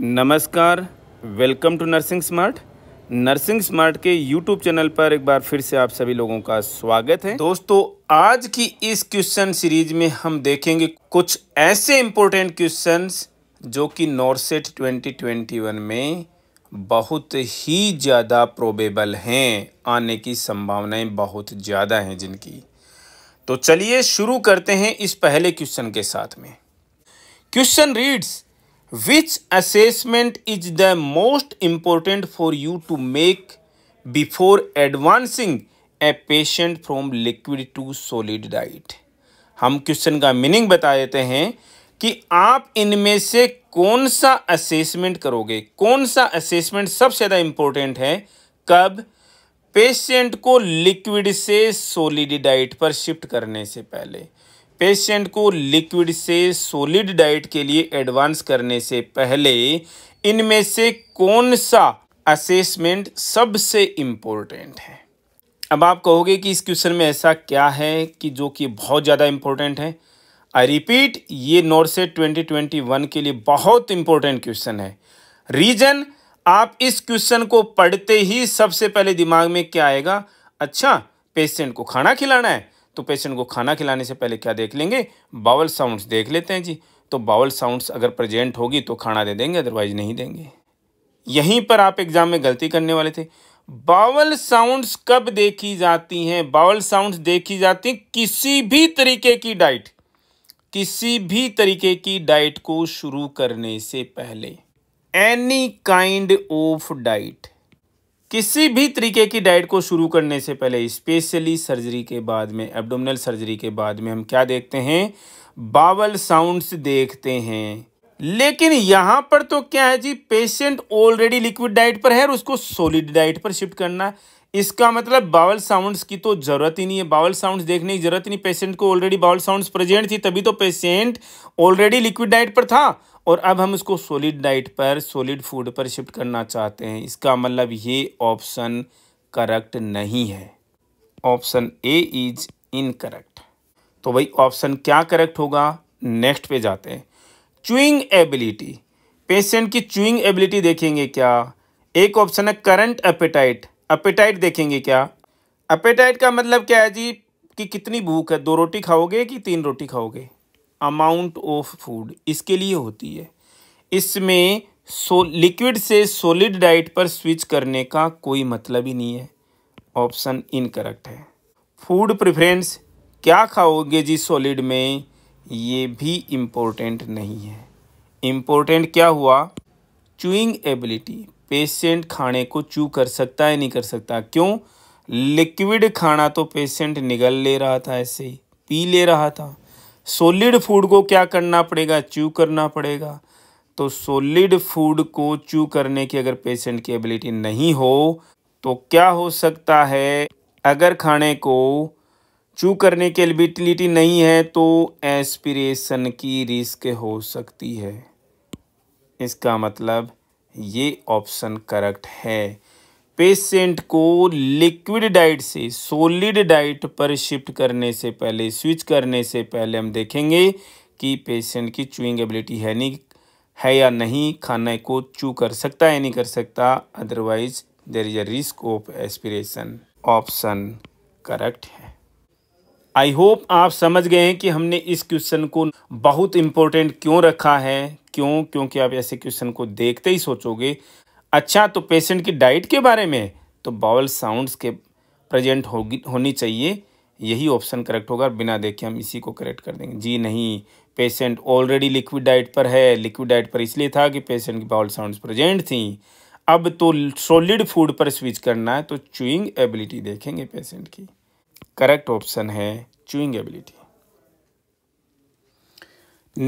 नमस्कार welcome to nursing smart nursing smart के YouTube channel पर एक बार फिर से आप सभी लोगों का स्वागत है दोस्तों आज की इस क्वेश्चन सीरीज में हम देखेंगे कुछ ऐसे इंपॉर्टेंट क्वेश्चंस जो कि नॉर्सेट 2021 में बहुत ही ज़्यादा प्रोबेबल हैं आने की संभावनाएं बहुत ज़्यादा हैं जिनकी तो चलिए शुरू करते हैं इस पहले क्वेश्चन के साथ में question reads which assessment is the most important for you to make before advancing a patient from liquid to solid diet हम क्वेश्चन का मीनिंग बता देते हैं कि आप इनमें से कौन सा असेसमेंट करोगे कौन सा असेसमेंट सबसे ज़्यादा इम्पोर्टेंट है कब पेशेंट को लिक्विड से सॉलिड डाइट पर शिफ्ट करने से पहले पेशेंट को लिक्विड से सॉलिड डाइट के लिए एडवांस करने से पहले इनमें से कौन सा असेसमेंट सबसे इम्पोर्टेंट है अब आप कहोगे कि इस क्वेश्चन में ऐसा क्या है कि जो कि बहुत ज़्यादा इम्पोर्टेंट है आई रिपीट ये नॉर्सेट 2021 के लिए बहुत इंपॉर्टेंट क्वेश्चन है रीजन आप इस क्वेश्चन को पढ़ते ही सबसे पहले दिमाग में क्या आएगा अच्छा पेशेंट को खाना खिलाना है तो पेशेंट को खाना खिलाने से पहले क्या देख लेंगे बावल साउंड्स देख लेते हैं जी तो बावल साउंड्स अगर प्रेजेंट होगी तो खाना दे देंगे अदरवाइज नहीं देंगे यहीं पर आप एग्ज़ाम में गलती करने वाले थे बावल साउंड्स कब देखी जाती हैं बावल साउंड्स देखी जाती हैं किसी भी तरीके की डाइट किसी भी तरीके की डाइट को शुरू करने से पहले एनी काइंड ऑफ डाइट किसी भी तरीके की डाइट को शुरू करने से पहले स्पेशली सर्जरी के बाद में एब्डोमिनल सर्जरी के बाद में हम क्या देखते हैं बावल साउंड्स देखते हैं लेकिन यहां पर तो क्या है जी पेशेंट ऑलरेडी लिक्विड डाइट पर है और उसको सॉलिड डाइट पर शिफ्ट करना है इसका मतलब बावल साउंड्स की तो ज़रूरत ही नहीं है बावल साउंड्स देखने की ज़रूरत नहीं पेशेंट को ऑलरेडी बावल साउंड्स प्रेजेंट थी तभी तो पेशेंट ऑलरेडी लिक्विड डाइट पर था और अब हम इसको सॉलिड डाइट पर सॉलिड फूड पर शिफ्ट करना चाहते हैं इसका मतलब ये ऑप्शन करेक्ट नहीं है ऑप्शन ए इज इनकरेक्ट तो भाई ऑप्शन क्या करेक्ट होगा नेक्स्ट पे जाते हैं चुइंग एबिलिटी पेशेंट की चुइंग एबिलिटी देखेंगे क्या एक ऑप्शन है करंट अपेटाइट अपेटाइट देखेंगे क्या अपेटाइट का मतलब क्या है जी कि कितनी भूख है दो रोटी खाओगे कि तीन रोटी खाओगे अमाउंट ऑफ फूड इसके लिए होती है इसमें सो लिक्विड से सॉलिड डाइट पर स्विच करने का कोई मतलब ही नहीं है ऑप्शन इनकरेक्ट है फूड प्रेफरेंस क्या खाओगे जी सॉलिड में ये भी इम्पोर्टेंट नहीं है इम्पोर्टेंट क्या हुआ चूइंग एबिलिटी पेशेंट खाने को चू कर सकता है नहीं कर सकता क्यों लिक्विड खाना तो पेशेंट निगल ले रहा था ऐसे ही पी ले रहा था सोलिड फूड को क्या करना पड़ेगा च्यू करना पड़ेगा तो सोलिड फूड को च्यू करने की अगर पेशेंट की एबिलिटी नहीं हो तो क्या हो सकता है अगर खाने को चू करने की एबिलिटी नहीं है तो एस्पिरेशन की रिस्क हो सकती है इसका मतलब ये ऑप्शन करेक्ट है पेशेंट को लिक्विड डाइट से सोलिड डाइट पर शिफ्ट करने से पहले स्विच करने से पहले हम देखेंगे कि पेशेंट की चूइंग एबिलिटी है नहीं है या नहीं खाने को चू कर सकता है नहीं कर सकता otherwise there is a risk of aspiration option correct है आई होप आप समझ गए हैं कि हमने इस क्वेश्चन को बहुत इंपॉर्टेंट क्यों रखा है क्यों क्योंकि आप ऐसे क्वेश्चन को देखते ही सोचोगे अच्छा तो पेशेंट की डाइट के बारे में तो बाउल साउंड्स के प्रेजेंट होगी होनी चाहिए यही ऑप्शन करेक्ट होगा बिना देखे हम इसी को करेक्ट कर देंगे जी नहीं पेशेंट ऑलरेडी लिक्विड डाइट पर है लिक्विड डाइट पर इसलिए था कि पेशेंट की बाउल साउंड्स प्रेजेंट थी अब तो सॉलिड फूड पर स्विच करना है तो चूइंग एबिलिटी देखेंगे पेशेंट की करेक्ट ऑप्शन है चूइंग एबिलिटी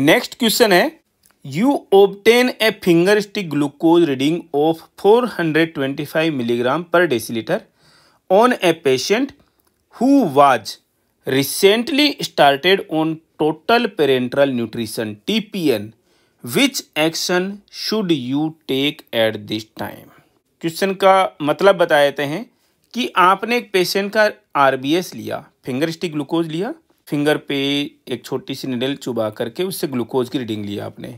नेक्स्ट क्वेश्चन है you obtain a finger stick glucose reading of 425 milligram per decilitre on a patient who was recently started on total parenteral nutrition and which action should you take at this time question का मतलब बताए थे हैं कि आपने एक patient का R B S लिया फिंगर स्टिक ग्लूकोज लिया फिंगर पे एक छोटी सी निडल चुबा करके उससे ग्लूकोज की रीडिंग लिया आपने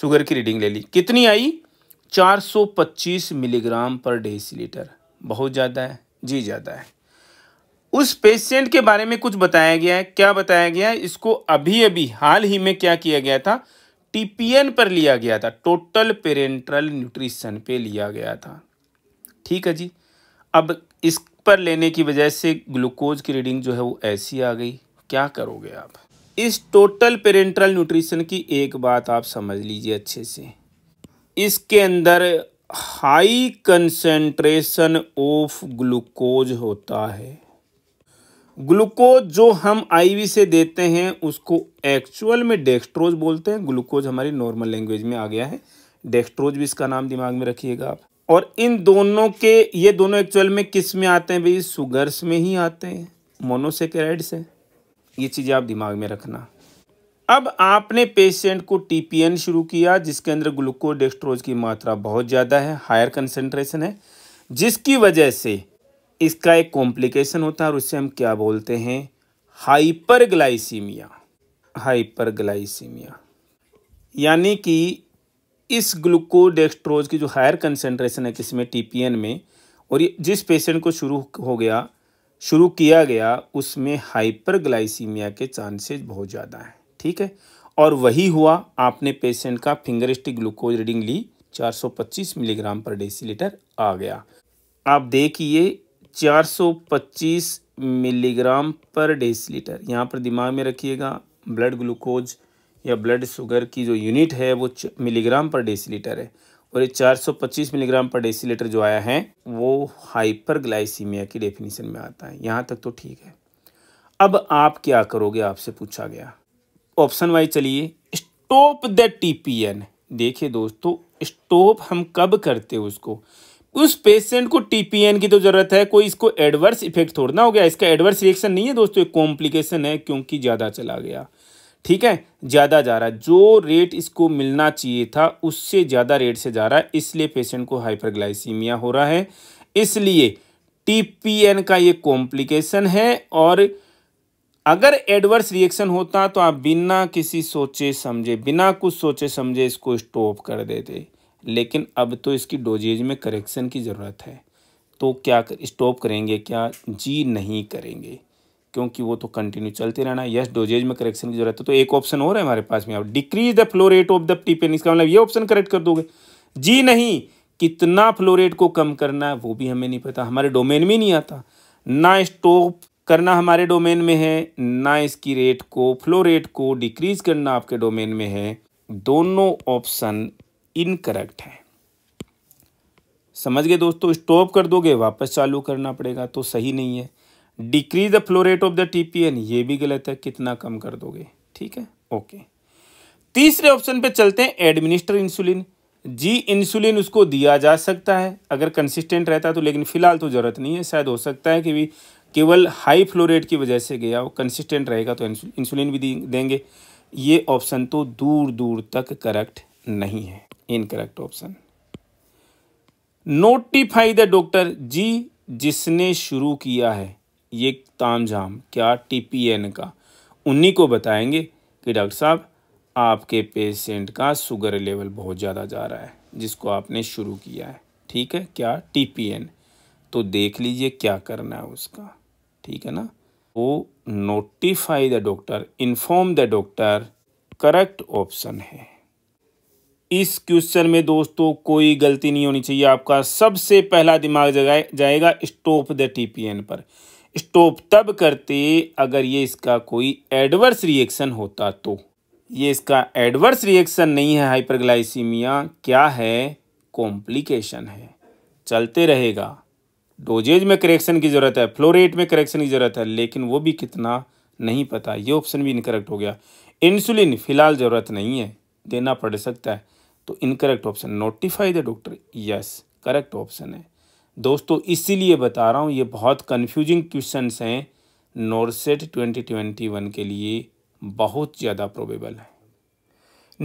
शुगर की रीडिंग ले ली कितनी आई 425 मिलीग्राम पर डेसीलीटर बहुत ज़्यादा है जी ज़्यादा है उस पेशेंट के बारे में कुछ बताया गया है क्या बताया गया है इसको अभी अभी हाल ही में क्या किया गया था टीपीएन पर लिया गया था टोटल पेरेंट्रल न्यूट्रिशन पे लिया गया था ठीक है जी अब इस पर लेने की वजह से ग्लूकोज की रीडिंग जो है वो ऐसी आ गई क्या करोगे आप इस टोटल पेरेंट्रल न्यूट्रिशन की एक बात आप समझ लीजिए अच्छे से इसके अंदर हाई कंसेंट्रेशन ऑफ ग्लूकोज होता है ग्लूकोज जो हम आईवी से देते हैं उसको एक्चुअल में डेक्स्ट्रोज बोलते हैं ग्लूकोज हमारी नॉर्मल लैंग्वेज में आ गया है डेक्स्ट्रोज भी इसका नाम दिमाग में रखिएगा आप और इन दोनों के ये दोनों एक्चुअल में किस में आते हैं भाई सुगर्स में ही आते हैं मोनोसेकेराइड्स हैं ये चीज़ें आप दिमाग में रखना अब आपने पेशेंट को टीपीएन शुरू किया जिसके अंदर ग्लूकोडेस्ट्रोज की मात्रा बहुत ज़्यादा है हायर कंसेंट्रेशन है जिसकी वजह से इसका एक कॉम्प्लिकेशन होता है और उससे हम क्या बोलते हैं हाइपरग्लाइसीमिया हाइपरग्लाइसीमिया यानी कि इस ग्लूकोडेस्ट्रोज की जो हायर कंसेंट्रेशन है किसी में टीपीएन में और ये जिस पेशेंट को शुरू हो गया शुरू किया गया उसमें हाइपरग्लाइसीमिया के चांसेस बहुत ज़्यादा हैं ठीक है और वही हुआ आपने पेशेंट का फिंगर स्टिक ग्लूकोज रीडिंग ली 425 मिलीग्राम पर डेसीलीटर आ गया आप देखिए 425 मिलीग्राम पर डेसीलीटर यहाँ पर दिमाग में रखिएगा ब्लड ग्लूकोज या ब्लड शुगर की जो यूनिट है वो मिलीग्राम पर डेसीलीटर है और ये 425 मिलीग्राम पर डेसीलीटर जो आया है वो हाइपरग्लाइसीमिया की डेफिनेशन में आता है यहाँ तक तो ठीक है अब आप क्या करोगे आपसे पूछा गया ऑप्शन वाइज चलिए स्टॉप द टीपीएन देखिए दोस्तों स्टॉप हम कब करते हैं उसको उस पेशेंट को टीपीएन की तो ज़रूरत है कोई इसको एडवर्स इफेक्ट थोड़ा ना हो गया इसका एडवर्स रिएक्शन नहीं है दोस्तों एक कॉम्प्लिकेशन है क्योंकि ज़्यादा चला गया ठीक है ज़्यादा जा रहा है जो रेट इसको मिलना चाहिए था उससे ज़्यादा रेट से जा रहा है इसलिए पेशेंट को हाइपरग्लाइसीमिया हो रहा है इसलिए टीपीएन का ये कॉम्प्लिकेशन है और अगर एडवर्स रिएक्शन होता तो आप बिना किसी सोचे समझे बिना कुछ सोचे समझे इसको स्टॉप कर देते लेकिन अब तो इसकी डोजेज में करेक्शन की ज़रूरत है तो क्या कर, स्टॉप करेंगे क्या जी नहीं करेंगे क्योंकि वो तो कंटिन्यू चलते रहना यस डोजेज में करेक्शन की जरूरत है तो एक ऑप्शन और है हमारे पास में आप decrease the flow rate of the TPN इसका मतलब ये ऑप्शन करेक्ट कर दोगे जी नहीं कितना फ्लो रेट को कम करना है वो भी हमें नहीं पता हमारे डोमेन में नहीं आता ना स्टॉप करना हमारे डोमेन में है ना इसकी रेट को फ्लो रेट को डिक्रीज करना आपके डोमेन में है दोनों ऑप्शन इनकरेक्ट है समझ गए दोस्तों स्टॉप कर दोगे वापस चालू करना पड़ेगा तो सही नहीं है decrease the flow rate of the TPN ये भी गलत है कितना कम कर दोगे ठीक है ओके तीसरे ऑप्शन पे चलते हैं एडमिनिस्टर इंसुलिन जी इंसुलिन उसको दिया जा सकता है अगर कंसिस्टेंट रहता तो लेकिन फिलहाल तो ज़रूरत नहीं है शायद हो सकता है कि भी केवल हाई फ्लो रेट की वजह से गया हो कंसिस्टेंट रहेगा तो इंसुलिन भी देंगे ये ऑप्शन तो दूर दूर तक करेक्ट नहीं है incorrect option notify the doctor जी जिसने शुरू किया है ये ताम झाम क्या एन का उन्हीं को बताएंगे कि डॉक्टर साहब आपके पेशेंट का शुगर लेवल बहुत ज़्यादा जा रहा है जिसको आपने शुरू किया है ठीक है क्या एन तो देख लीजिए क्या करना है उसका ठीक है ना वो notify the doctor inform the doctor correct option है इस क्वेश्चन में दोस्तों कोई गलती नहीं होनी चाहिए आपका सबसे पहला दिमाग जगाए जाएगा स्टॉप द टीपीएन पर स्टॉप तो तब करते अगर ये इसका कोई एडवर्स रिएक्शन होता तो ये इसका एडवर्स रिएक्शन नहीं है हाइपरग्लाइसीमिया क्या है कॉम्प्लिकेशन है चलते रहेगा डोजेज में करेक्शन की ज़रूरत है फ्लोरेट में करेक्शन की ज़रूरत है लेकिन वो भी कितना नहीं पता ये ऑप्शन भी इनकरेक्ट हो गया इंसुलिन फ़िलहाल ज़रूरत नहीं है देना पड़ सकता है तो incorrect option notify the doctor yes correct option है दोस्तों इसीलिए बता रहा हूँ ये बहुत कन्फ्यूजिंग क्वेश्चन हैं ट्वेंटी 2021 के लिए बहुत ज़्यादा प्रोबेबल है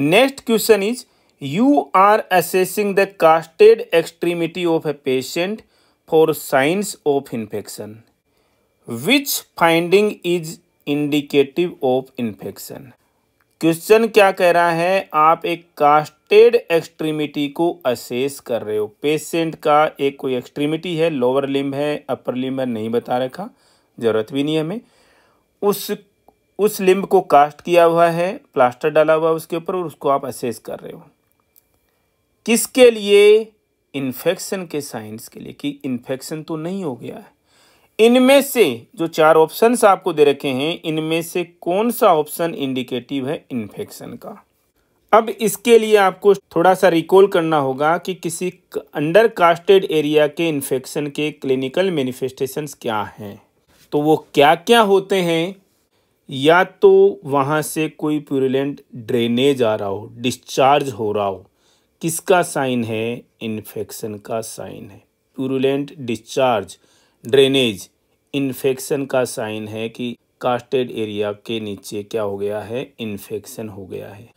next question is you are assessing the casted extremity of a patient for signs of infection which finding is indicative of infection question क्या कह रहा है आप एक कास्टेड एक्सट्रीमिटी को असेस कर रहे हो पेशेंट का एक कोई एक्सट्रीमिटी है लोअर लिम्ब है अपर लिम्ब है नहीं बता रखा ज़रूरत भी नहीं हमें उस उस लिम्ब को कास्ट किया हुआ है प्लास्टर डाला हुआ है उसके ऊपर और उसको आप असेस कर रहे हो किसके लिए इन्फेक्शन के साइंस के लिए कि इन्फेक्शन तो नहीं हो गया है इनमें से जो चार ऑप्शन आपको दे रखे हैं इनमें से कौन सा ऑप्शन इंडिकेटिव है इन्फेक्शन का अब इसके लिए आपको थोड़ा सा रिकॉल करना होगा कि किसी अंडर कास्टेड एरिया के इन्फेक्शन के क्लिनिकल मैनिफेस्टेशन क्या हैं तो वो क्या क्या होते हैं या तो वहाँ से कोई प्यूरिलेंट ड्रेनेज आ रहा हो डिस्चार्ज हो रहा हो किसका साइन है इन्फेक्शन का साइन है प्यूरिलेंट डिस्चार्ज ड्रेनेज इन्फेक्शन का साइन है कि कास्टेड एरिया के नीचे क्या हो गया है इन्फेक्शन हो गया है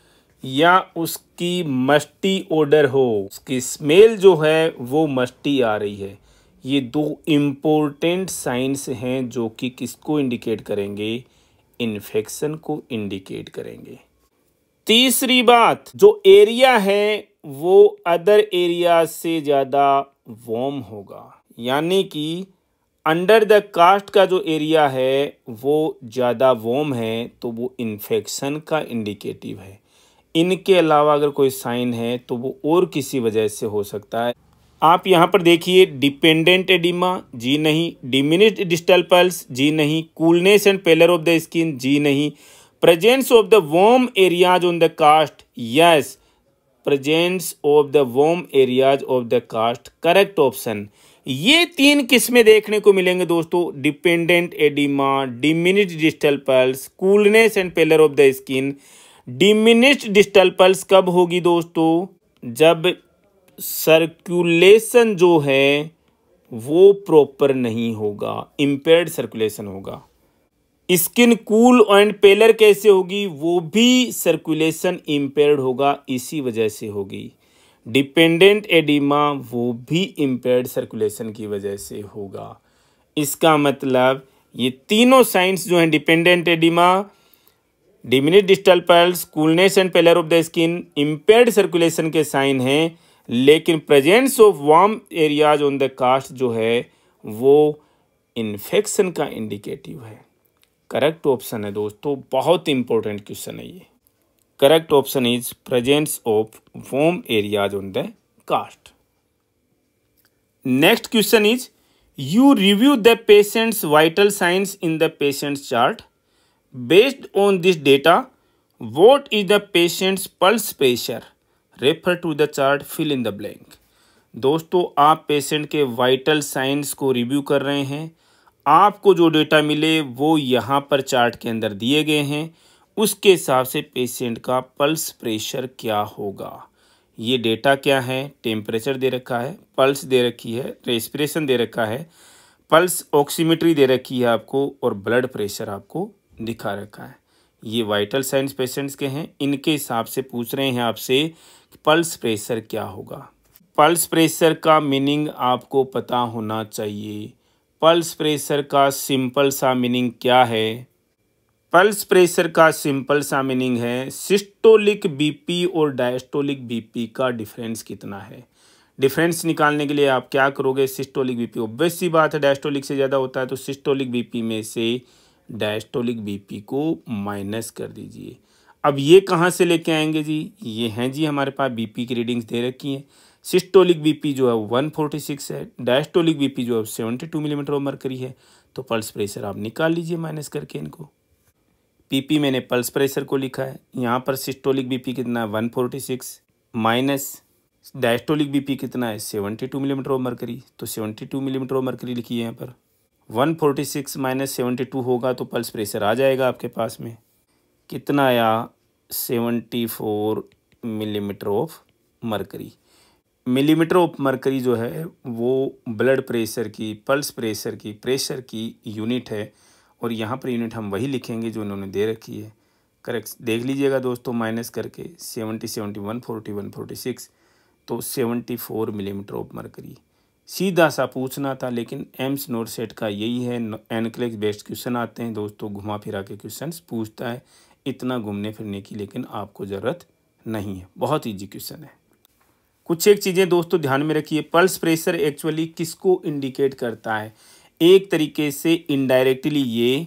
या उसकी मस्टी ओडर हो उसकी स्मेल जो है वो मस्टी आ रही है ये दो इम्पोर्टेंट साइंस हैं जो कि किसको इंडिकेट करेंगे इन्फेक्शन को इंडिकेट करेंगे तीसरी बात जो एरिया है वो अदर एरिया से ज़्यादा वॉम होगा यानी कि अंडर द कास्ट का जो एरिया है वो ज़्यादा वोम है तो वो इन्फेक्शन का इंडिकेटिव है इनके अलावा अगर कोई साइन है तो वो और किसी वजह से हो सकता है आप यहाँ पर देखिए डिपेंडेंट एडिमा जी नहीं डिमिनिस्ड डिस्टल पल्स जी नहीं coolness and pallor of the skin जी नहीं presence of the warm areas on the cast yes presence of the warm areas of the cast correct option ये तीन किस्में देखने को मिलेंगे दोस्तों dependent oedema diminished digital pulse coolness and pallor of the skin diminished digital pulse कब होगी दोस्तों जब सर्कुलेशन जो है वो प्रॉपर नहीं होगा इम्पेयर्ड सर्कुलेशन होगा स्किन कूल एंड पेलर कैसे होगी वो भी सर्कुलेशन इम्पेयर्ड होगा इसी वजह से होगी डिपेंडेंट एडिमा वो भी इम्पेयर्ड सर्कुलेशन की वजह से होगा इसका मतलब ये तीनों साइंस जो हैं dependent oedema diminished distal pulse coolness and pallor of the skin impaired circulation के साइन हैं लेकिन presence of warm areas on the cast जो है वो इन्फेक्शन का इंडिकेटिव है करेक्ट ऑप्शन है दोस्तों बहुत इंपॉर्टेंट क्वेश्चन है ये correct option is presence of foam areas on the cast next question is you review the patient's vital signs in the patient's chart based on this data what is the patient's pulse pressure refer to the chart fill in the blank दोस्तों आप patient के vital science को review कर रहे हैं आपको जो data मिले वो यहाँ पर चार्ट के अंदर दिए गए हैं उसके हिसाब से पेशेंट का पल्स प्रेशर क्या होगा ये डेटा क्या है टेम्परेचर दे रखा है पल्स दे रखी है रेस्पिरेशन दे रखा है पल्स ऑक्सीमेट्री दे रखी है आपको और ब्लड प्रेशर आपको दिखा रखा है ये वाइटल साइंस पेशेंट्स के हैं इनके हिसाब से पूछ रहे हैं आपसे पल्स प्रेशर क्या होगा पल्स प्रेशर का मीनिंग आपको पता होना चाहिए पल्स प्रेशर का सिंपल सा मीनिंग क्या है पल्स प्रेशर का सिंपल सा मीनिंग है सिस्टोलिक बीपी और डायस्टोलिक बीपी का डिफरेंस कितना है डिफरेंस निकालने के लिए आप क्या करोगे सिस्टोलिक बीपी ओब्वियस सी बात है डायस्टोलिक से ज़्यादा होता है तो सिस्टोलिक बीपी में से डायस्टोलिक बीपी को माइनस कर दीजिए अब ये कहाँ से लेके आएंगे जी ये हैं जी हमारे पास बीपी की रीडिंग्स दे रखी हैं सिस्टोलिक बीपी जो है सिक्स है डायस्टोलिक बीपी जो है सेवेंटी टू मिलीमीटर ओमर करी है तो पल्स प्रेशर आप निकाल लीजिए माइनस करके इनको पीपी मैंने पल्स प्रेशर को लिखा है यहाँ पर सिस्टोलिक बीपी कितना है 146 माइनस डायस्टोलिक बीपी कितना है 72 मिलीमीटर ऑफ मरकरी तो 72 मिलीमीटर ऑफ मरकरी लिखी है यहाँ पर 146 फोर्टी सिक्स माइनस सेवेंटी होगा तो पल्स प्रेशर आ जाएगा आपके पास में कितना आया 74 millimetre of mercury millimetre of mercury जो है वो ब्लड प्रेशर की पल्स प्रेशर की प्रेशर की यूनिट है और यहाँ पर यूनिट हम वही लिखेंगे जो इन्होंने दे रखी है करेक्ट देख लीजिएगा दोस्तों माइनस करके seventy seventy one forty one forty six तो seventy four millimetre of mercury सीधा सा पूछना था लेकिन एम्स नोट सेट का यही है एनक्लेक्स बेस्ट क्वेश्चन आते हैं दोस्तों घुमा फिरा के क्वेश्चन पूछता है इतना घूमने फिरने की लेकिन आपको ज़रूरत नहीं है बहुत ईजी क्वेश्चन है कुछ एक चीज़ें दोस्तों ध्यान में रखिए पल्स प्रेशर एक्चुअली किसको इंडिकेट करता है एक तरीके से इनडायरेक्टली ये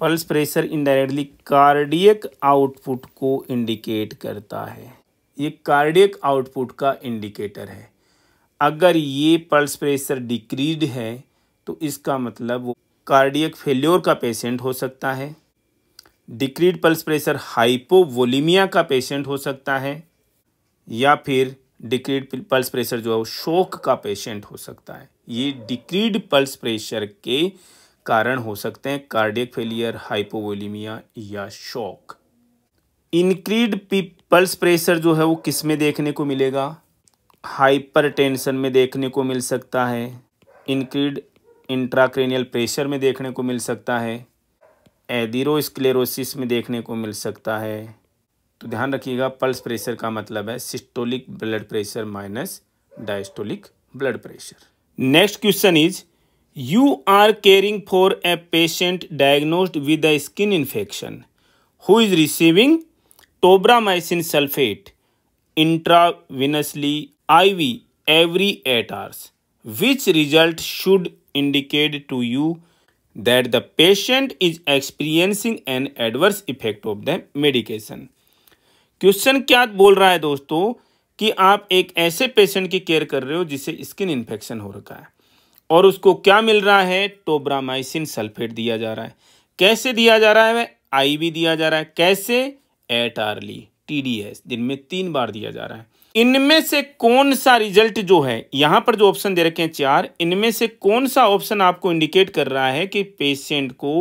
pulse pressure indirectly cardiac output को इंडिकेट करता है ये कार्डियक आउटपुट का इंडिकेटर है अगर ये पल्स प्रेशर डिक्रीड है तो इसका मतलब वो कार्डियक फेल्योर का पेशेंट हो सकता है डिक्रीड पल्स प्रेशर हाइपोवोलीमिया का पेशेंट हो सकता है या फिर डिक्रीड पल्स प्रेशर जो है वो शोक का पेशेंट हो सकता है ये डिक्रीड पल्स प्रेशर के कारण हो सकते हैं कार्डियक फेलियर हाइपोवोलीमिया या शोक इनक्रीड पल्स प्रेशर जो है वो किस में देखने को मिलेगा हाइपरटेंशन में देखने को मिल सकता है इनक्रीड इंट्राक्रेनियल प्रेशर में देखने को मिल सकता है एदिरोस्क्लेरोसिस में देखने को मिल सकता है तो ध्यान रखिएगा पल्स प्रेशर का मतलब है systolic blood pressure minus diastolic blood pressure next question is you are caring for a patient diagnosed with a skin infection who is receiving tobramycin sulphate intravenously IV every eight hours which result should indicate to you that the patient is experiencing an adverse effect of the medication question क्या बोल रहा है दोस्तों कि आप एक ऐसे patient की केयर कर रहे हो जिसे स्किन इन्फेक्शन हो रखा है और उसको क्या मिल रहा है टोब्रामाइसिन सल्फेट दिया जा रहा है कैसे दिया जा रहा है आई भी दिया जा रहा है कैसे eight hourly T D S दिन में तीन बार दिया जा रहा है इनमें से कौन सा रिजल्ट जो है यहां पर जो ऑप्शन दे रखे हैं चार इनमें से कौन सा ऑप्शन आपको इंडिकेट कर रहा है कि पेशेंट को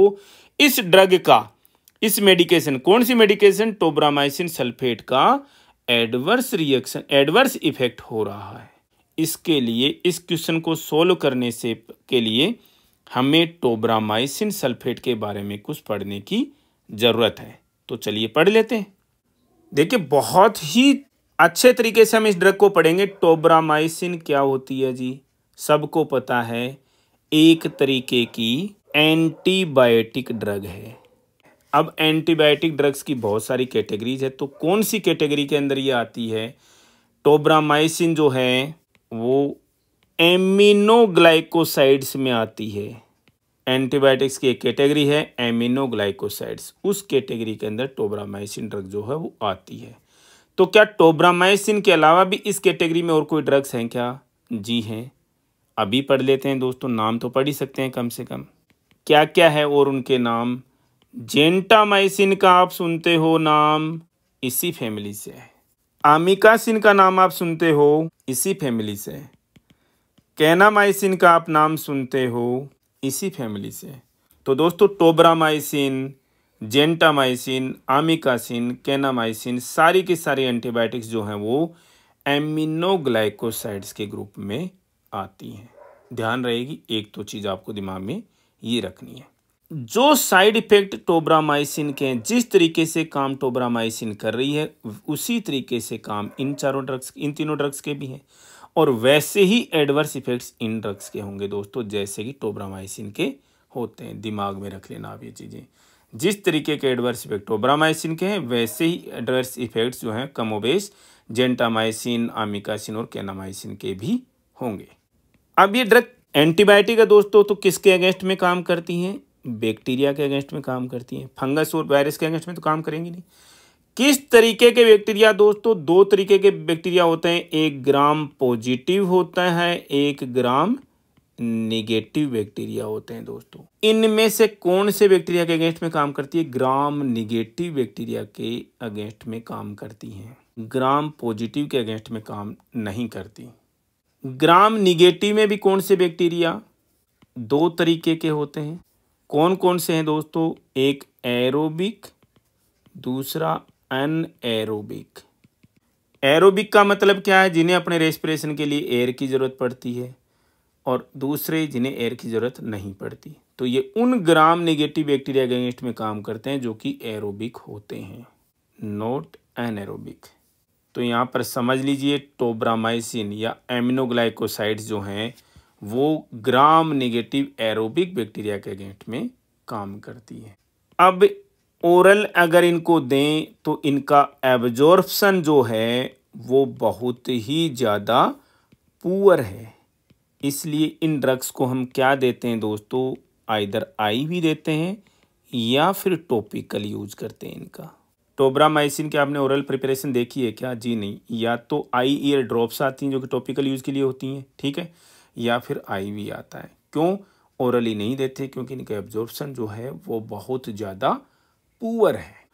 इस ड्रग का इस मेडिकेशन कौन सी मेडिकेशन टोब्रामाइसिन सल्फेट का एडवर्स रिएक्शन एडवर्स इफेक्ट हो रहा है इसके लिए इस क्वेश्चन को सोल्व करने से के लिए हमें टोब्रामाइसिन सल्फेट के बारे में कुछ पढ़ने की ज़रूरत है तो चलिए पढ़ लेते हैं देखिए बहुत ही अच्छे तरीके से हम इस ड्रग को पढ़ेंगे टोब्रामाइसिन क्या होती है जी सबको पता है एक तरीके की एंटीबायोटिक ड्रग है अब एंटीबायोटिक ड्रग्स की बहुत सारी कैटेगरीज है तो कौन सी कैटेगरी के अंदर ये आती है टोब्रामाइसिन जो है वो एमिनोग्लाइकोसाइड्स में आती है एंटीबायोटिक्स की एक कैटेगरी है एमिनोग्लाइकोसाइड्स उस कैटेगरी के अंदर टोब्रामाइसिन ड्रग जो है वो आती है तो क्या टोब्रामाइसिन के अलावा भी इस कैटेगरी में और कोई ड्रग्स हैं क्या जी हैं अभी पढ़ लेते हैं दोस्तों नाम तो पढ़ ही सकते हैं कम से कम क्या क्या है और उनके नाम जेंटामाइसिन का आप सुनते हो नाम इसी फैमिली से है आमिकासिन का नाम आप सुनते हो इसी फैमिली से है कैनामाइसिन का आप नाम सुनते हो इसी फैमिली से तो दोस्तों टोब्रामाइसिन जेंटामाइसिन आमिकासिन कैनामाइसिन सारी की सारी एंटीबायोटिक्स जो हैं वो एमिनोग्लाइकोसाइड्स के ग्रुप में आती हैं ध्यान रहेगी एक तो चीज़ आपको दिमाग में ये रखनी है जो साइड इफेक्ट टोब्रामाइसिन के हैं जिस तरीके से काम टोब्रामाइसिन कर रही है उसी तरीके से काम इन चारों ड्रग्स इन तीनों ड्रग्स के भी हैं और वैसे ही एडवर्स इफेक्ट्स इन ड्रग्स के होंगे दोस्तों जैसे कि टोब्रामाइसिन के होते हैं दिमाग में रख लेना आप ये चीज़ें जिस तरीके के एडवर्स इफेक्ट टोब्रामाइसिन के हैं वैसे ही एडवर्स इफेक्ट्स जो हैं कमोबेश जेंटामाइसिन आमिकासिन और कैनामाइसिन के भी होंगे अब ये ड्रग एंटीबायोटिक है दोस्तों तो किसके अगेंस्ट में काम करती हैं बैक्टीरिया के अगेंस्ट में काम करती हैं फंगस और वायरस के अगेंस्ट में तो काम करेंगी नहीं किस तरीके के बैक्टीरिया दोस्तों दो तरीके के बैक्टीरिया होते हैं एक ग्राम पॉजिटिव होता है एक ग्राम निगेटिव बैक्टीरिया होते हैं दोस्तों इनमें से कौन से बैक्टीरिया के अगेंस्ट में काम करती है ग्राम निगेटिव बैक्टीरिया के अगेंस्ट में काम करती हैं ग्राम पॉजिटिव के अगेंस्ट में काम नहीं करती ग्राम निगेटिव में भी कौन से बैक्टीरिया दो तरीके के होते हैं कौन कौन से हैं दोस्तों एक एरोबिक दूसरा अन एरोबिक एरोबिक का मतलब क्या है जिन्हें अपने रेस्पिरेशन के लिए एयर की ज़रूरत पड़ती है और दूसरे जिन्हें एयर की ज़रूरत नहीं पड़ती तो ये उन ग्राम नेगेटिव बैक्टीरिया अगेंस्ट में काम करते हैं जो कि एरोबिक होते हैं नोट एरोबिक तो यहाँ पर समझ लीजिए टोब्रामाइसिन या एमिनोग्लाइकोसाइड्स जो हैं वो ग्राम नेगेटिव एरोबिक बैक्टीरिया के अगेंस्ट में काम करती है अब ओरल अगर इनको दें तो इनका एब्जॉर्प्शन जो है वो बहुत ही ज़्यादा पुअर है इसलिए इन ड्रग्स को हम क्या देते हैं दोस्तों आइदर आई भी देते हैं या फिर टॉपिकल यूज करते हैं इनका टोब्रामाइसिन तो के आपने ओरल प्रिपरेशन देखी है क्या जी नहीं या तो आई ईयर ड्रॉप्स आती हैं जो कि टॉपिकल यूज़ के लिए होती हैं ठीक है या फिर आईवी आता है क्यों ओरली नहीं देते क्योंकि इनके एब्जॉर्प्शन जो है वो बहुत ज़्यादा पुअर है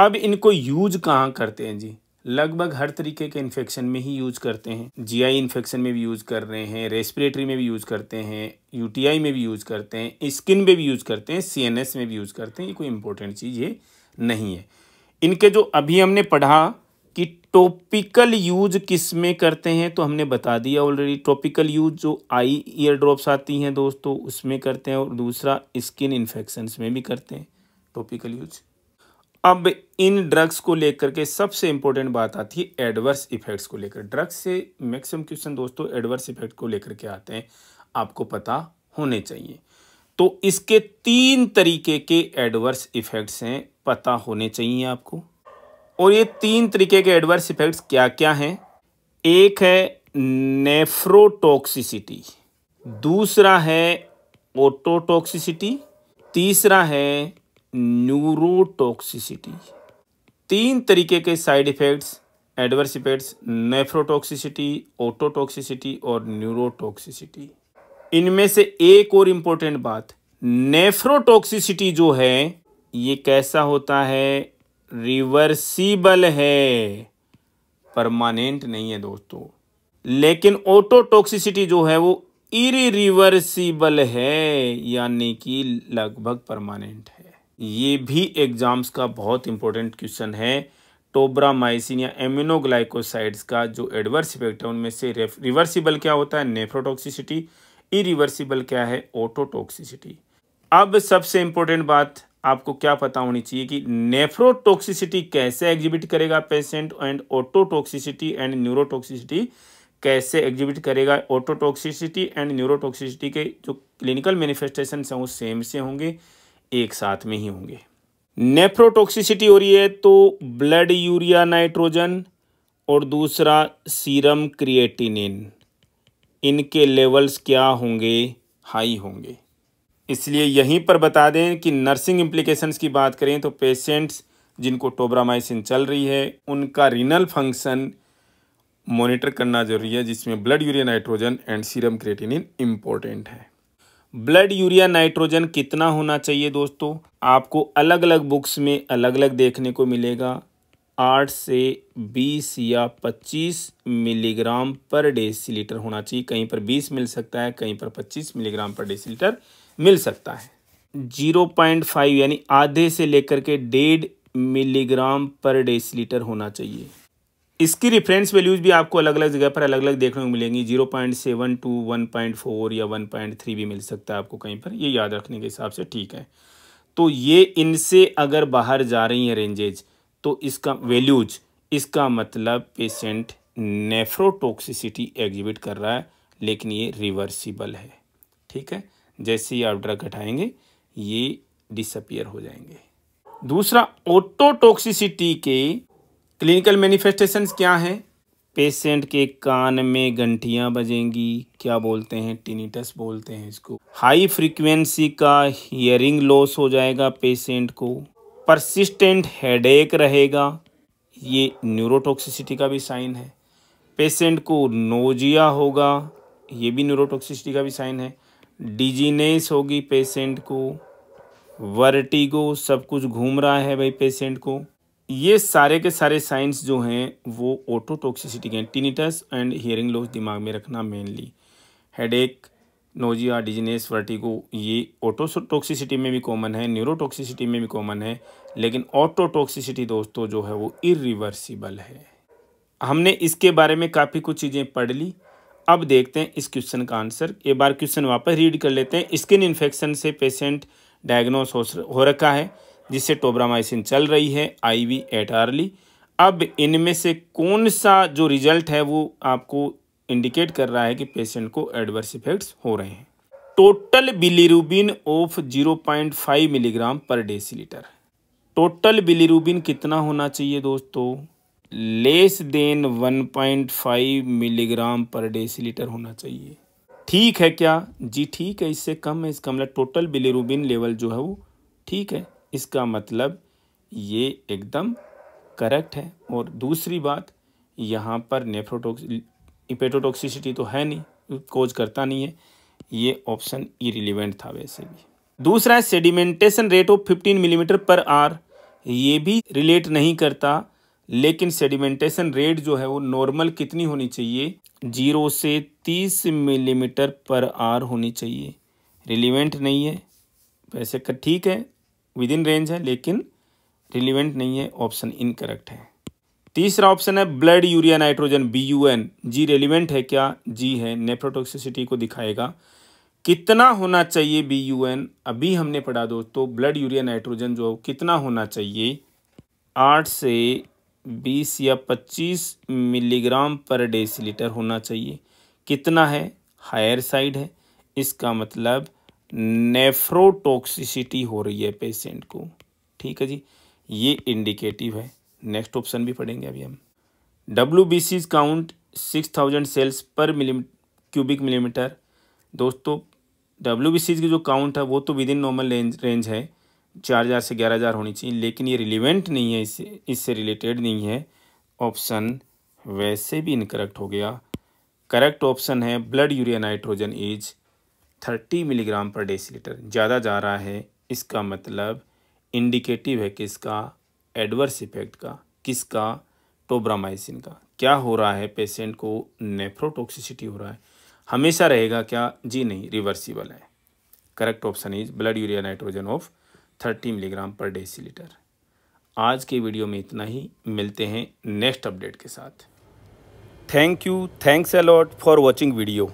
अब इनको यूज कहाँ करते हैं जी लगभग हर तरीके के इन्फेक्शन में ही यूज करते हैं जीआई इन्फेक्शन में भी यूज कर रहे हैं रेस्पिरेटरी में भी यूज करते हैं यूटीआई में भी यूज करते हैं स्किन में भी यूज करते हैं सीएनएस में भी यूज करते हैं ये कोई इंपॉर्टेंट चीज़ ये नहीं है इनके जो अभी हमने पढ़ा कि टॉपिकल यूज किस में करते हैं तो हमने बता दिया ऑलरेडी टॉपिकल यूज जो आई ईयर ड्रॉप्स आती हैं दोस्तों उसमें करते हैं और दूसरा स्किन इन्फेक्शन में भी करते हैं टॉपिकल यूज अब इन ड्रग्स को लेकर के सबसे इंपॉर्टेंट बात आती है एडवर्स इफेक्ट्स को लेकर ड्रग्स से मैक्सिमम क्वेश्चन दोस्तों एडवर्स इफेक्ट को लेकर के आते हैं आपको पता होने चाहिए तो इसके तीन तरीके के एडवर्स इफेक्ट्स हैं पता होने चाहिए आपको और ये तीन तरीके के एडवर्स इफेक्ट्स क्या क्या हैं एक है नेफ्रोटॉक्सिसिटी दूसरा है ओटोटॉक्सिसिटी तीसरा है न्यूरोटॉक्सिसिटी तीन तरीके के side effects adverse effects nephrotoxicity ototoxicity और न्यूरोटॉक्सिसिटी इनमें से एक और इम्पोर्टेंट बात नेफ्रोटॉक्सिसिटी जो है ये कैसा होता है रिवर्सिबल है परमानेंट नहीं है दोस्तों लेकिन ऑटोटॉक्सिसिटी जो है वो इरिवर्सिबल है यानी कि लगभग परमानेंट है ये भी एग्जाम्स का बहुत इंपॉर्टेंट क्वेश्चन है टोब्रामाइसिन या एम्यूनोग्लाइकोसाइड्स का जो एडवर्स इफेक्ट है उनमें से रिवर्सिबल क्या होता है नेफ्रोटॉक्सिसिटी इरिवर्सिबल क्या है ऑटोटॉक्सिसिटी अब सबसे इंपॉर्टेंट बात आपको क्या पता होनी चाहिए कि नेफ्रोटॉक्सिसिटी कैसे एग्जिबिट करेगा patient and ototoxicity and neurotoxicity कैसे एग्जिबिट करेगा ऑटोटॉक्सिसिटी एंड न्यूरोटॉक्सिसिटी के जो क्लिनिकल मैनिफेस्टेशन हैं वो सेम से होंगे एक साथ में ही होंगे नेफ्रोटॉक्सिसिटी हो रही है तो ब्लड यूरिया नाइट्रोजन और दूसरा सीरम क्रिएटिनिन इनके लेवल्स क्या होंगे हाई होंगे इसलिए यहीं पर बता दें कि नर्सिंग इम्प्लीकेशंस की बात करें तो पेशेंट्स जिनको टोब्रामाइसिन चल रही है उनका रीनल फंक्शन मॉनिटर करना जरूरी है जिसमें blood urea nitrogen and serum creatinine important है ब्लड यूरिया नाइट्रोजन कितना होना चाहिए दोस्तों आपको अलग अलग बुक्स में अलग अलग देखने को मिलेगा आठ से बीस या पच्चीस मिलीग्राम पर डेसीलीटर होना चाहिए कहीं पर बीस मिल सकता है कहीं पर पच्चीस मिलीग्राम पर डेसीलीटर मिल सकता है 0.5 यानी आधे से लेकर के डेढ़ मिलीग्राम पर डेसीलीटर होना चाहिए इसकी रेफरेंस वैल्यूज़ भी आपको अलग अलग जगह पर अलग अलग देखने को मिलेंगी zero point seven two one point four या वन पॉइंट थ्री भी मिल सकता है आपको कहीं पर ये याद रखने के हिसाब से ठीक है तो ये इनसे अगर बाहर जा रही हैं रेंजेज तो इसका वैल्यूज इसका मतलब पेशेंट नेफ्रोटोक्सिसिटी एग्जिबिट कर रहा है लेकिन ये रिवर्सिबल है ठीक है जैसे ही आप ड्रग हटाएंगे ये डिसअपियर हो जाएंगे दूसरा ओटोटॉक्सिसिटी के क्लिनिकल मैनिफेस्टेशंस क्या हैं पेशेंट के कान में घंटियां बजेंगी क्या बोलते हैं टिनिटस बोलते हैं इसको हाई फ्रीक्वेंसी का हियरिंग लॉस हो जाएगा पेशेंट को परसिस्टेंट हेडेक रहेगा ये न्यूरोटॉक्सिसिटी का भी साइन है पेशेंट को नोजिया होगा ये भी न्यूरोटॉक्सिसिटी का भी साइन है डिजीनेस होगी पेशेंट को वर्टिगो सब कुछ घूम रहा है भाई पेशेंट को ये सारे के सारे साइंस जो हैं वो ऑटोटॉक्सिसिटी के टीनिटस एंड हियरिंग लॉस दिमाग में रखना mainly headache nausea dizziness vertigo ये ऑटोटॉक्सिसिटी में भी कॉमन है न्यूरोटॉक्सिसिटी में भी कॉमन है लेकिन ऑटोटॉक्सिसिटी दोस्तों जो है वो इरिवर्सिबल है हमने इसके बारे में काफ़ी कुछ चीज़ें पढ़ ली अब देखते हैं इस क्वेश्चन का आंसर एक बार क्वेश्चन वापस रीड कर लेते हैं स्किन इन्फेक्शन से पेशेंट डायग्नोस हो, हो रखा है जिससे टोब्रामाइसिन चल रही है आईवी एट आर्ली अब इनमें से कौन सा जो रिजल्ट है वो आपको इंडिकेट कर रहा है कि पेशेंट को एडवर्स इफेक्ट्स हो रहे हैं total bilirubin of 0.5 milligram per decilitre total bilirubin कितना होना चाहिए दोस्तों less than 1.5 milligram per decilitre होना चाहिए ठीक है क्या जी ठीक है इससे कम है इसका मतलब टोटल बिलीरूबिन लेवल जो है वो ठीक है इसका मतलब ये एकदम करेक्ट है और दूसरी बात यहाँ पर नेफ्रोटोक्स इपेटोटोक्सिसिटी तो है नहीं कोज करता नहीं है ये ऑप्शन इरिलीवेंट था वैसे भी दूसरा है sedimentation rate of 15 millimetre per hour ये भी रिलेट नहीं करता लेकिन सेडिमेंटेशन रेट जो है वो नॉर्मल कितनी होनी चाहिए जीरो से तीस मिलीमीटर पर आर होनी चाहिए रिलीवेंट नहीं है वैसे का ठीक है विद इन रेंज है लेकिन रिलीवेंट नहीं है ऑप्शन इनकरेक्ट है तीसरा ऑप्शन है blood urea nitrogen B U N जी रेलिवेंट है क्या जी है नेफ्रोटोक्सिसिटी को दिखाएगा कितना होना चाहिए बी यू एन अभी हमने पढ़ा दोस्तों ब्लड यूरिया नाइट्रोजन जो कितना होना चाहिए आठ से बीस या पच्चीस मिलीग्राम पर डेसीलीटर होना चाहिए कितना है हायर साइड है इसका मतलब नेफ्रोटॉक्सिसिटी हो रही है पेशेंट को ठीक है जी ये इंडिकेटिव है नेक्स्ट ऑप्शन भी पढ़ेंगे अभी हम W B Cs count six thousand cells per milli cubic millimetre दोस्तों डब्ल्यू बी सीज की जो काउंट है वो तो within normal range range है चार हज़ार से ग्यारह हज़ार होनी चाहिए लेकिन ये रिलीवेंट नहीं है इससे इससे रिलेटेड नहीं है ऑप्शन वैसे भी इनकरेक्ट हो गया करेक्ट ऑप्शन है blood urea nitrogen is thirty milligram per decilitre ज़्यादा जा रहा है इसका मतलब इंडिकेटिव है किसका एडवर्स इफेक्ट का किसका टोब्रामाइसिन का क्या हो रहा है पेशेंट को नेफ्रोटॉक्सिसिटी हो रहा है हमेशा रहेगा क्या जी नहीं रिवर्सिबल है correct option is blood urea nitrogen of 30 milligram per decilitre आज के वीडियो में इतना ही मिलते हैं नेक्स्ट अपडेट के साथ thank you thanks a lot for watching video